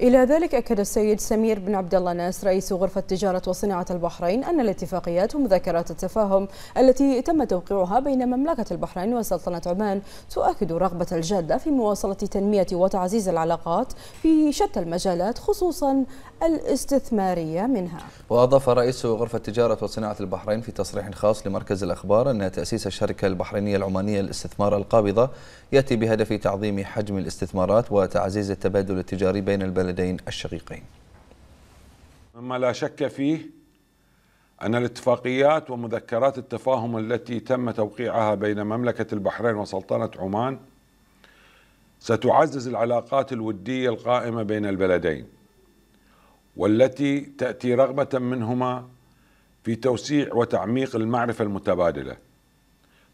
إلى ذلك أكد السيد سمير بن عبد الله ناس رئيس غرفة تجارة وصناعة البحرين أن الاتفاقيات ومذكرات التفاهم التي تم توقيعها بين مملكة البحرين وسلطنة عمان تؤكد رغبة الجادة في مواصلة تنمية وتعزيز العلاقات في شتى المجالات خصوصا الاستثمارية منها وأضاف رئيس غرفة تجارة وصناعة البحرين في تصريح خاص لمركز الأخبار أن تأسيس الشركة البحرينية العمانية للاستثمار القابضة يأتي بهدف تعظيم حجم الاستثمارات وتعزيز التبادل التجاري بين البلدين البلدين الشقيقين مما لا شك فيه أن الاتفاقيات ومذكرات التفاهم التي تم توقيعها بين مملكة البحرين وسلطنة عمان ستعزز العلاقات الودية القائمة بين البلدين والتي تأتي رغبة منهما في توسيع وتعميق المعرفة المتبادلة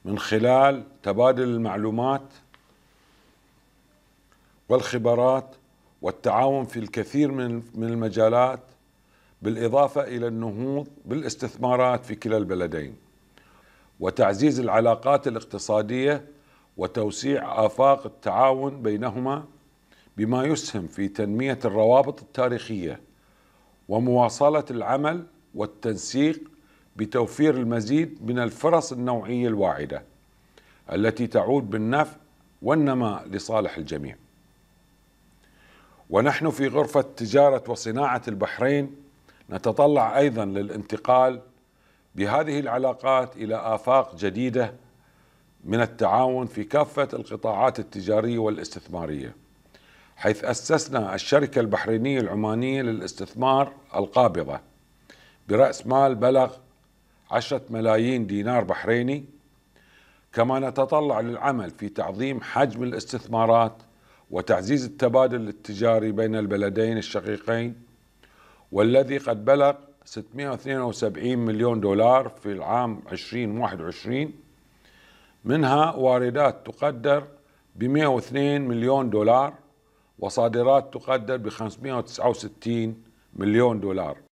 من خلال تبادل المعلومات والخبرات والتعاون في الكثير من المجالات بالاضافه الى النهوض بالاستثمارات في كلا البلدين وتعزيز العلاقات الاقتصاديه وتوسيع افاق التعاون بينهما بما يسهم في تنميه الروابط التاريخيه ومواصله العمل والتنسيق بتوفير المزيد من الفرص النوعيه الواعده التي تعود بالنفع والنماء لصالح الجميع ونحن في غرفة تجارة وصناعة البحرين نتطلع أيضا للانتقال بهذه العلاقات إلى آفاق جديدة من التعاون في كافة القطاعات التجارية والاستثمارية حيث أسسنا الشركة البحرينية العمانية للاستثمار القابضة برأس مال بلغ عشرة ملايين دينار بحريني كما نتطلع للعمل في تعظيم حجم الاستثمارات وتعزيز التبادل التجاري بين البلدين الشقيقين والذي قد بلغ 672 مليون دولار في العام 2021 منها واردات تقدر ب 102 مليون دولار وصادرات تقدر ب 569 مليون دولار